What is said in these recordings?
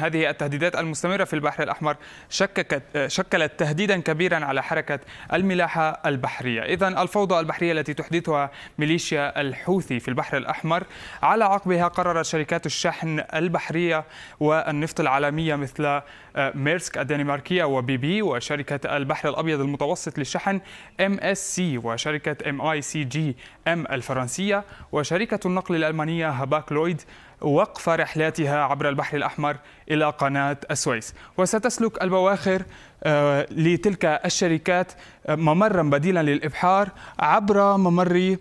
هذه التهديدات المستمرة في البحر الأحمر شككت شكلت تهديدا كبيرا على حركة الملاحة البحرية إذا الفوضى البحرية التي تحدثها ميليشيا الحوثي في البحر الأحمر على عقبها قررت شركات الشحن البحرية والنفط العالمية مثل آه، ميرسك الدنماركية وبي بي وشركة البحر الأبيض المتوسط للشحن ام اس سي وشركة ام اي سي جي ام الفرنسية وشركة النقل الألمانية هباك لويد وقف رحلاتها عبر البحر الأحمر إلى قناة السويس وستسلك البواخر آه، لتلك الشركات آه، ممرا بديلا للإبحار عبر ممر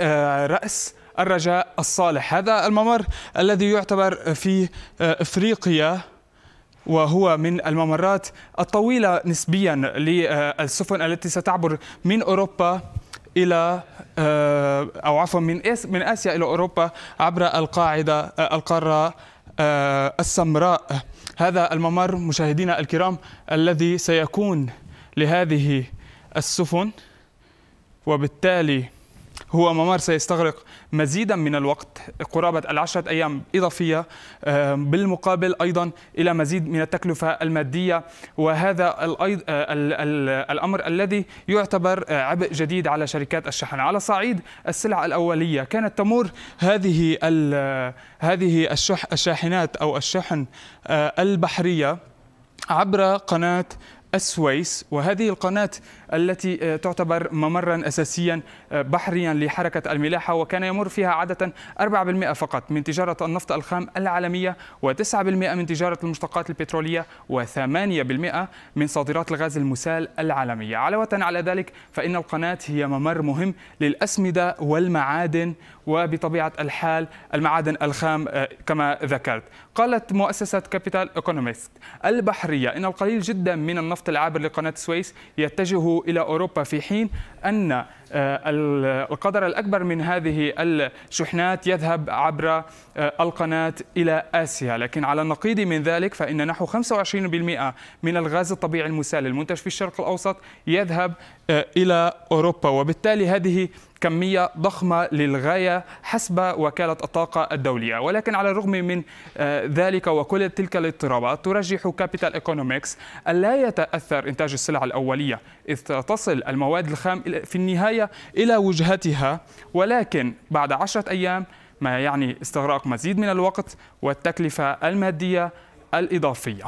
آه، رأس الرجاء الصالح هذا الممر الذي يعتبر في افريقيا وهو من الممرات الطويله نسبيا للسفن التي ستعبر من اوروبا الى آه، او عفوا من من اسيا الى اوروبا عبر القاعده آه، القاره آه، السمراء هذا الممر مشاهدينا الكرام الذي سيكون لهذه السفن وبالتالي هو ممر سيستغرق مزيدا من الوقت قرابة العشرة أيام إضافية بالمقابل أيضا إلى مزيد من التكلفة المادية وهذا آه، الأمر الذي يعتبر آه، عبء جديد على شركات الشحن على صعيد السلع الأولية كانت تمر هذه هذه الشاحنات أو الشحن آه، البحرية عبر قناة السويس وهذه القناة التي آه، تعتبر ممرا أساسيا آه، بحريا لحركة الملاحة وكان يمر فيها عادة 4% فقط من تجارة النفط الخام العالمية و9% من تجارة المشتقات البترولية و8% من صادرات الغاز المسال العالمية علاوة على ذلك فإن القناة هي ممر مهم للأسمدة والمعادن وبطبيعة الحال المعادن الخام آه، كما ذكرت قالت مؤسسة كابيتال ايكونومست البحرية إن القليل جدا من النفط النفط العابر لقناة السويس يتجه إلى أوروبا في حين أن آه، القدر الأكبر من هذه الشحنات يذهب عبر آه، القناة إلى آسيا لكن على النقيض من ذلك فإن نحو 25% من الغاز الطبيعي المسال المنتج في الشرق الأوسط يذهب آه، إلى أوروبا وبالتالي هذه كمية ضخمة للغاية حسب وكالة الطاقة الدولية ولكن على الرغم من ذلك وكل تلك الاضطرابات ترجح كابيتال ايكونومكس ألا يتأثر إنتاج السلع الأولية إذ تصل المواد الخام في النهاية إلى وجهتها ولكن بعد عشرة أيام ما يعني استغراق مزيد من الوقت والتكلفة المادية الإضافية